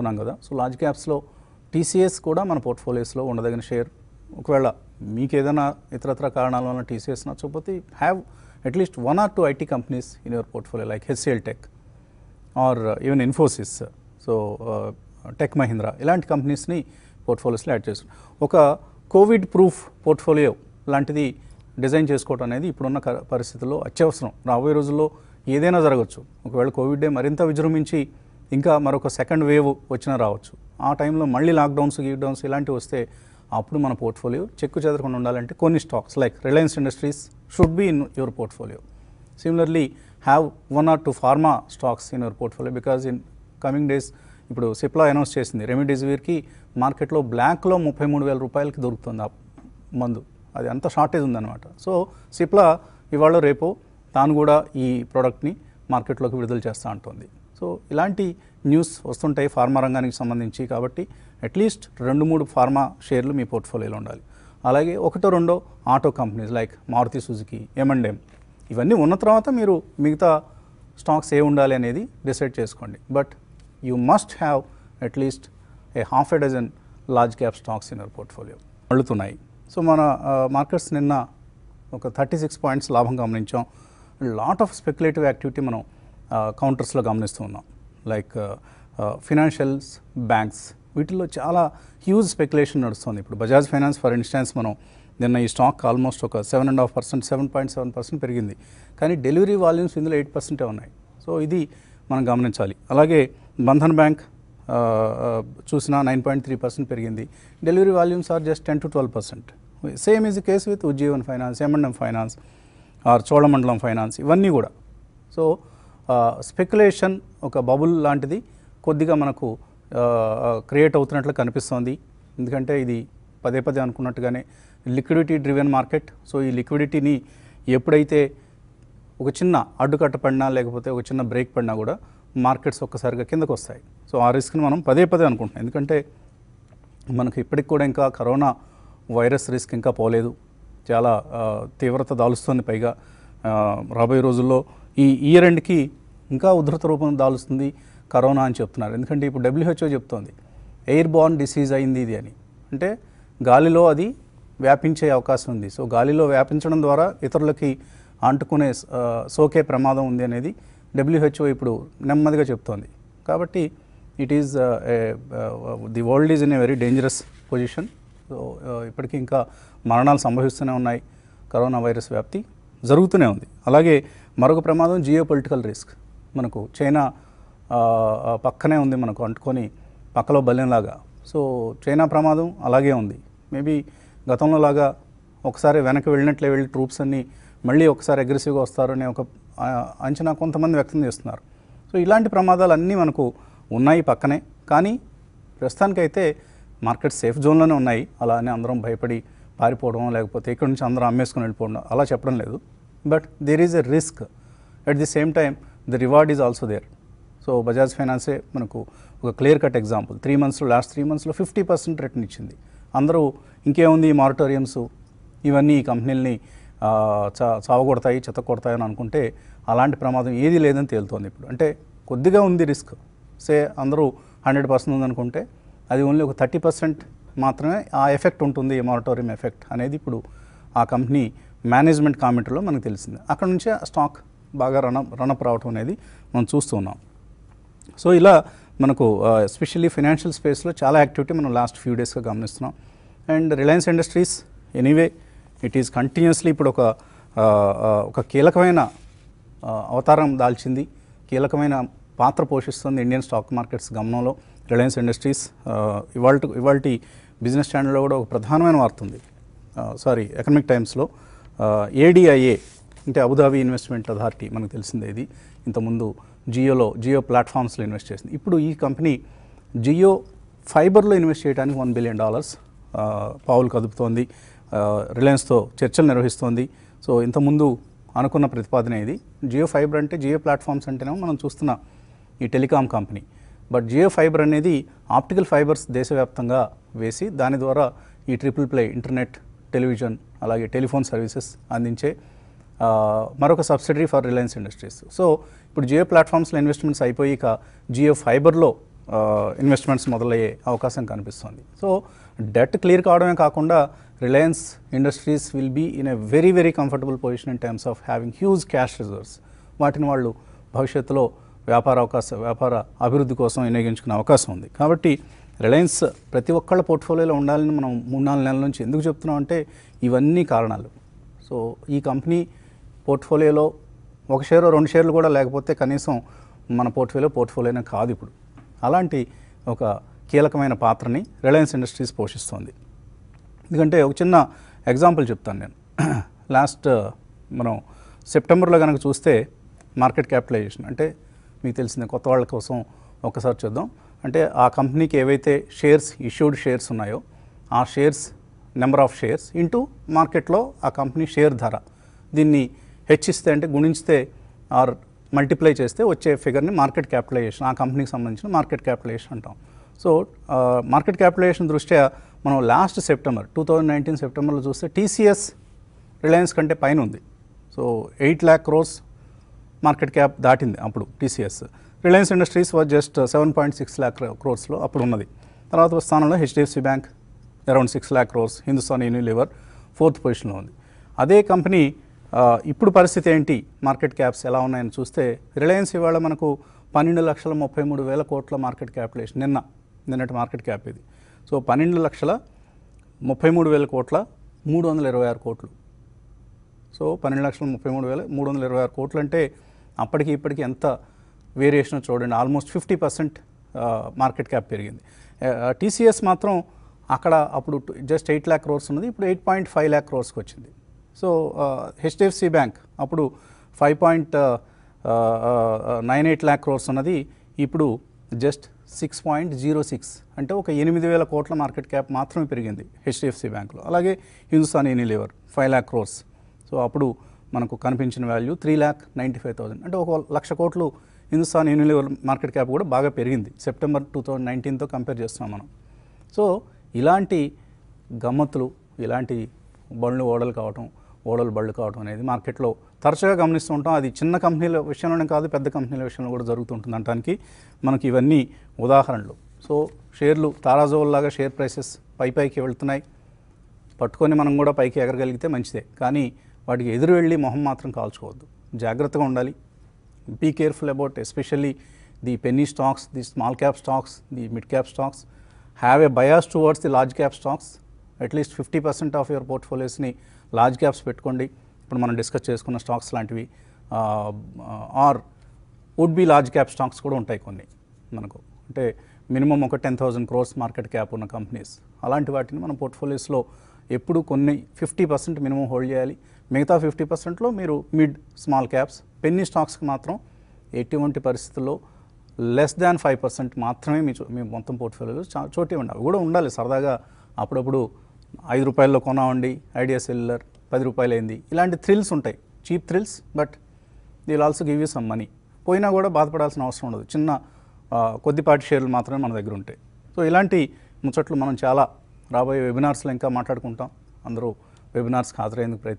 చెప్పుకున్నాం కదా so large క్యాప్స్లో TCS కూడా మన పోర్ట్ఫోలియోస్లో ఉండదగిన షేర్ ఒకవేళ మీకు ఏదైనా ఇతరత్ర కారణాల వల్ల టీసీఎస్ నచ్చకపోతే have at least one or two IT companies in your portfolio like HCL tech or even Infosys so tech Mahindra ఇలాంటి కంపెనీస్ని పోర్ట్ఫోలియోస్లో యాడ్ చేస్తుంది ఒక కోవిడ్ ప్రూఫ్ పోర్ట్ఫోలియో లాంటిది డిజైన్ చేసుకోవడం అనేది ఇప్పుడున్న పరిస్థితుల్లో అత్యవసరం రాబోయే రోజుల్లో ఏదైనా జరగచ్చు ఒకవేళ డే మరింత విజృంభించి ఇంకా మరొక సెకండ్ వేవ్ వచ్చినా రావచ్చు ఆ టైంలో మళ్ళీ లాక్డౌన్స్ గీక్డౌన్స్ ఇలాంటివి వస్తే అప్పుడు మన పోర్ట్ఫోలియో చెక్కు చెదరకుండా ఉండాలంటే కొన్ని stocks like Reliance industries should be in your portfolio similarly have one or two pharma stocks in your portfolio because in coming days ఇప్పుడు సిప్లా అనౌన్స్ చేసింది రెమిడెసివిర్కి మార్కెట్లో బ్లాక్లో ముప్పై మూడు వేల రూపాయలకి దొరుకుతుంది ఆ మందు అది అంత షార్టేజ్ ఉందన్నమాట సో సిప్లా ఇవాళ రేపు తాను కూడా ఈ ప్రోడక్ట్ని మార్కెట్లోకి విడుదల చేస్తూ ఉంటుంది సో ఇలాంటి న్యూస్ వస్తుంటాయి ఫార్మా రంగానికి సంబంధించి కాబట్టి అట్లీస్ట్ రెండు మూడు ఫార్మా షేర్లు మీ పోర్ట్ఫోలియోలో ఉండాలి అలాగే ఒకటో రెండో auto companies like Maruti Suzuki M and M M&M ఇవన్నీ ఉన్న తర్వాత మీరు మిగతా స్టాక్స్ ఏ ఉండాలి అనేది డిసైడ్ చేసుకోండి but you must have at least a half a dozen large cap stocks in our portfolio అడుగుతున్నాయి సో మన మార్కెట్స్ నిన్న ఒక థర్టీ సిక్స్ పాయింట్స్ లాభం గమనించాం లాట్ ఆఫ్ స్పెక్యులేటివ్ యాక్టివిటీ మనం కౌంటర్స్లో గమనిస్తూ ఉన్నాం లైక్ ఫినాన్షియల్స్ బ్యాంక్స్ వీటిల్లో చాలా హ్యూజ్ స్పెక్యులేషన్ నడుస్తుంది ఇప్పుడు బజాజ్ ఫైనాన్స్ ఫర్ ఇన్స్టెన్స్ మనం నిన్న ఈ స్టాక్ ఆల్మోస్ట్ ఒక seven and half percent seven point seven percent పెరిగింది కానీ డెలివరీ వాల్యూమ్స్ ఇందులో ఎయిట్ పర్సెంటే ఉన్నాయి సో ఇది మనం గమనించాలి అలాగే బంధన్ బ్యాంక్ చూసినా నైన్ పాయింట్ త్రీ పర్సెంట్ పెరిగింది delivery volumes are just ten to twelve percent same is case with Ujjivan finance M and M finance or Cholamandalam finance ఇవన్నీ కూడా సో స్పెక్యులేషన్ ఒక బబుల్ లాంటిది కొద్దిగా మనకు క్రియేట్ అవుతున్నట్లు కనిపిస్తోంది ఎందుకంటే ఇది పదే పదే అనుకున్నట్టుగానే లిక్విడిటీ డ్రివెన్ మార్కెట్ సో ఈ లిక్విడిటీని ఎప్పుడైతే ఒక చిన్న అడ్డుకట్ట పడినా లేకపోతే ఒక చిన్న బ్రేక్ పడినా కూడా మార్కెట్స్ ఒక్కసారిగా కిందకు వస్తాయి సో ఆ రిస్క్ని మనం పదే పదే అనుకుంటున్నాం ఎందుకంటే మనకు ఇప్పటికి కూడా ఇంకా కరోనా వైరస్ రిస్క్ ఇంకా పోలేదు చాలా తీవ్రత దాలుస్తుంది పైగా రాబోయే రోజుల్లో ఈ ఇయర్ ఎండ్కి ఇంకా ఉధృత రూపం దాలుస్తుంది కరోనా అని చెప్తున్నారు ఎందుకంటే ఇప్పుడు డబ్ల్యూహెచ్ఓ చెప్తోంది ఎయిర్ బార్న్ డిసీజ్ అయింది ఇది అని అంటే గాలిలో అది వ్యాపించే అవకాశం ఉంది సో గాలిలో వ్యాపించడం ద్వారా ఇతరులకి అంటుకునే సోకే ప్రమాదం ఉంది అనేది డబ్ల్యూహెచ్ఓ ఇప్పుడు నెమ్మదిగా చెప్తోంది కాబట్టి it is the world is in a very dangerous position so ఇప్పటికీ ఇంకా మరణాలు సంభవిస్తూనే ఉన్నాయి కరోనా వైరస్ వ్యాప్తి జరుగుతూనే ఉంది అలాగే మరొక ప్రమాదం జియో పొలిటికల్ రిస్క్ మనకు చైనా పక్కనే ఉంది మనకు అంటుకొని పక్కలో బలెంలాగా సో చైనా ప్రమాదం అలాగే ఉంది మేబీ గతంలో లాగా ఒకసారి వెనక్కి వెళ్ళినట్లే వెళ్ళి ట్రూప్స్ అన్నీ మళ్ళీ ఒకసారి అగ్రెసివ్గా వస్తారు అనే ఒక అంచనా కొంతమంది వ్యక్తం చేస్తున్నారు సో ఇలాంటి ప్రమాదాలు అన్నీ మనకు ఉన్నాయి పక్కనే కానీ ప్రస్తుతానికైతే మార్కెట్ సేఫ్ జోన్లోనే ఉన్నాయి అలానే అందరం భయపడి పారిపోవడం లేకపోతే ఇక్కడ నుంచి అందరం అమ్మేసుకుని వెళ్ళిపోవడం అలా చెప్పడం లేదు but there is a risk at the same time the reward is also there so Bajaj ఫైనాన్సే మనకు ఒక క్లియర్ కట్ ఎగ్జాంపుల్ త్రీ మంత్స్లో లాస్ట్ త్రీ మంత్స్లో ఫిఫ్టీ పర్సెంట్ రిటర్న్ ఇచ్చింది అందరూ ఇంకేముంది ఈ మారిటోరియంస్ ఇవన్నీ ఈ కంపెనీలని చా చావగొడతాయి చెత్త కొడతాయి అని అనుకుంటే అలాంటి ప్రమాదం ఏది లేదని తేలుతోంది ఇప్పుడు అంటే కొద్దిగా ఉంది రిస్క్ సే అందరూ హండ్రెడ్ పర్సెంట్ ఉందనుకుంటే అది ఓన్లీ ఒక థర్టీ పర్సెంట్ మాత్రమే ఆ ఎఫెక్ట్ ఉంటుంది ఈ మారిటోరియం ఎఫెక్ట్ అనేది ఇప్పుడు ఆ కంపెనీ మేనేజ్మెంట్ కామెంట్లో మనకు తెలిసింది అక్కడ నుంచే స్టాక్ బాగా రణ రనప్ రావటం అనేది మనం చూస్తున్నాం సో ఇలా మనకు ఎస్పెషల్లీ ఫైనాన్షియల్ స్పేస్లో చాలా యాక్టివిటీ మనం లాస్ట్ ఫ్యూ డేస్గా గమనిస్తున్నాం and Reliance industries anyway it is continuously ఇప్పుడు ఒక ఒక కీలకమైన అవతారం దాల్చింది కీలకమైన పాత్ర పోషిస్తుంది ఇండియన్ స్టాక్ మార్కెట్స్ గమనంలో రిలయన్స్ ఇండస్ట్రీస్ ఇవాళ ఇవాళ బిజినెస్ స్టాండర్డ్లో కూడా ఒక ప్రధానమైన వార్త ఉంది సారీ ఎకనామిక్ టైమ్స్లో ఏడిఐఏ అంటే అబుదాబి ఇన్వెస్ట్మెంట్ అథారిటీ మనకు తెలిసిందే ఇది ఇంతకుముందు జియోలో జియో ప్లాట్ఫామ్స్లో ఇన్వెస్ట్ చేసింది ఇప్పుడు ఈ కంపెనీ జియో ఫైబర్లో ఇన్వెస్ట్ చేయడానికి వన్ బిలియన్ డాలర్స్ పావులు కదుపుతోంది రిలయన్స్తో చర్చలు నిర్వహిస్తోంది సో ఇంతకుముందు అనుకున్న ప్రతిపాదన ఇది జియో ఫైబర్ అంటే జియో ప్లాట్ఫామ్స్ అంటేనేమో మనం చూస్తున్న ఈ telecom company but Jio fiber అనేది ఆప్టికల్ ఫైబర్స్ దేశవ్యాప్తంగా వేసి దాని ద్వారా ఈ ట్రిపుల్ ప్లే ఇంటర్నెట్ టెలివిజన్ అలాగే టెలిఫోన్ సర్వీసెస్ అందించే మరొక subsidiary for Reliance industries so ఇప్పుడు జియో ప్లాట్ఫామ్స్లో ఇన్వెస్ట్మెంట్స్ అయిపోయి ఇక జియో ఫైబర్లో ఇన్వెస్ట్మెంట్స్ మొదలయ్యే అవకాశం కనిపిస్తుంది సో డెట్ క్లియర్ కావడమే కాకుండా Reliance industries will be in a very very comfortable position in terms of having huge cash reserves వాటిని వాళ్ళు భవిష్యత్తులో వ్యాపార అవకాశ వ్యాపార అభివృద్ధి కోసం వినియోగించుకునే అవకాశం ఉంది కాబట్టి రిలయన్స్ ప్రతి ఒక్కళ్ళ పోర్ట్ఫోలియోలో ఉండాలని మనం మూడు నాలుగు నెలల నుంచి ఎందుకు చెప్తున్నాం అంటే ఇవన్నీ కారణాలు సో ఈ కంపెనీ పోర్ట్ఫోలియోలో ఒక షేర్ రెండు షేర్లు కూడా లేకపోతే కనీసం మన పోర్ట్ఫోలియో పోర్ట్ఫోలియోనే కాదు ఇప్పుడు అలాంటి ఒక కీలకమైన పాత్రని రిలయన్స్ ఇండస్ట్రీస్ పోషిస్తోంది ఎందుకంటే ఒక చిన్న ఎగ్జాంపుల్ చెప్తాను నేను లాస్ట్ uh, మనం సెప్టెంబర్లో కనుక చూస్తే మార్కెట్ క్యాపిటలైజేషన్ అంటే మీకు తెలిసింది కొత్త వాళ్ళ కోసం ఒకసారి చూద్దాం అంటే ఆ కంపెనీకి ఏవైతే షేర్స్ ఇష్యూడ్ షేర్స్ ఉన్నాయో ఆ shares number of shares into మార్కెట్లో ఆ కంపెనీ షేర్ ధర దీన్ని హెచ్చిస్తే అంటే గుణించితే ఆర్ మల్టిప్లై చేస్తే వచ్చే ఫిగర్ని మార్కెట్ క్యాపిటలైజేషన్ ఆ కంపెనీకి సంబంధించిన మార్కెట్ క్యాపిటలైజేషన్ అంటాం సో మార్కెట్ క్యాపిటలైజేషన్ దృష్ట్యా మనం last September two thousand nineteen సెప్టెంబర్లో చూస్తే టీసీఎస్ రిలయన్స్ కంటే పైన ఉంది so eight lakh crores market cap దాటింది అప్పుడు TCS Reliance industries was just seven point six lakh క్రోర్స్లో అప్పుడు ఉన్నది తర్వాత స్థానంలో HDFC bank around six lakh crores Hindustan Unilever fourth పొజిషన్లో ఉంది అదే కంపెనీ ఇప్పుడు పరిస్థితి ఏంటి మార్కెట్ క్యాప్స్ ఎలా ఉన్నాయని చూస్తే రిలయన్స్ ఇవాళ మనకు పన్నెండు లక్షల ముప్పై మూడు వేల కోట్ల మార్కెట్ క్యాపిటలేషన్ నిన్న నిన్నటి మార్కెట్ క్యాప్ ఇది సో పన్నెండు లక్షల ముప్పై మూడు వేల కోట్ల మూడు వందల ఇరవై ఆరు కోట్లు సో పన్నెండు లక్షల ముప్పై మూడు వేల మూడు వందల ఇరవై ఆరు కోట్లు అంటే అప్పటికి ఇప్పటికి ఎంత వేరియేషన్ చూడండి almost fifty percent market cap పెరిగింది టీసీఎస్ మాత్రం అక్కడ అప్పుడు జస్ట్ ఎయిట్ ల్యాక్ క్రోర్స్ ఉన్నది ఇప్పుడు ఎయిట్ పాయింట్ ఫైవ్ ల్యాక్ క్రోర్స్కి వచ్చింది సో హెచ్డిఎఫ్సి బ్యాంక్ అప్పుడు five point nine eight lakh crores అన్నది ఇప్పుడు just six point zero six అంటే ఒక ఎనిమిది వేల కోట్ల మార్కెట్ క్యాప్ మాత్రమే పెరిగింది హెచ్డిఎఫ్సి బ్యాంక్లో అలాగే Hindustan Unilever five lakh crores so అప్పుడు మనకు కనిపించిన value three lakh ninety five thousand అంటే ఒక లక్ష కోట్లు హిందుస్థాన్ యూనిలివర్ మార్కెట్ క్యాప్ కూడా బాగా పెరిగింది సెప్టెంబర్ టూ థౌజండ్ నైన్టీన్తో కంపేర్ చేస్తున్నాం మనం సో ఇలాంటి గమ్మత్తులు ఇలాంటి బండ్లు ఓడలు కావటం ఓడలు బళ్ళు కావడం అనేది మార్కెట్లో తరచుగా గమనిస్తూ ఉంటాం అది చిన్న కంపెనీల విషయంలోనే కాదు పెద్ద కంపెనీల విషయంలో కూడా జరుగుతుంటుంది అనడానికి మనకి ఇవన్నీ ఉదాహరణలు సో షేర్లు తారాజోల్లాగా షేర్ ప్రైసెస్ పై పైకి వెళ్తున్నాయి పట్టుకొని మనం కూడా పైకి ఎగరగలిగితే మంచిదే కానీ వాటికి ఎదురు వెళ్ళి మొహం మాత్రం కాల్చుకోవద్దు జాగ్రత్తగా ఉండాలి be careful about especially the penny stocks the small cap stocks the mid cap stocks have a bias towards the large cap stocks at least fifty percent of your పోర్ట్ఫోలియోస్ని లార్జ్ క్యాప్స్ పెట్టుకోండి ఇప్పుడు మనం డిస్కస్ చేసుకున్న stocks లాంటివి or would be large cap stocks కూడా ఉంటాయి కొన్ని మనకు అంటే మినిమం ఒక ten thousand crores market cap ఉన్న కంపెనీస్ అలాంటి వాటిని మనం పోర్ట్ఫోలియోస్లో ఎప్పుడు కొన్ని ఫిఫ్టీ పర్సెంట్ మినిమం హోల్డ్ చేయాలి మిగతా ఫిఫ్టీ పర్సెంట్లో మీరు మిడ్ స్మాల్ క్యాప్స్ పెన్ని స్టాక్స్కి మాత్రం ఎటువంటి పరిస్థితుల్లో లెస్ దాన్ ఫైవ్ పర్సెంట్ మాత్రమే మీ మీ మొత్తం పోర్ట్ఫోలియోలో చోటే ఉండాలి అవి కూడా ఉండాలి సరదాగా అప్పుడప్పుడు ఐదు రూపాయల్లో కొనవండి ఐడియా సెల్యులర్ పది రూపాయలైంది ఇలాంటి థ్రిల్స్ ఉంటాయి cheap thrills but they will also give you some money పోయినా కూడా బాధపడాల్సిన అవసరం ఉండదు చిన్న కొద్దిపాటి షేర్లు మాత్రమే మన దగ్గర ఉంటాయి సో ఇలాంటి ముచ్చట్లు మనం చాలా రాబోయే వెబినార్స్లో ఇంకా మాట్లాడుకుంటాం అందరూ వెబినార్స్కి హాజరయ్యేందుకు ప్రయత్నం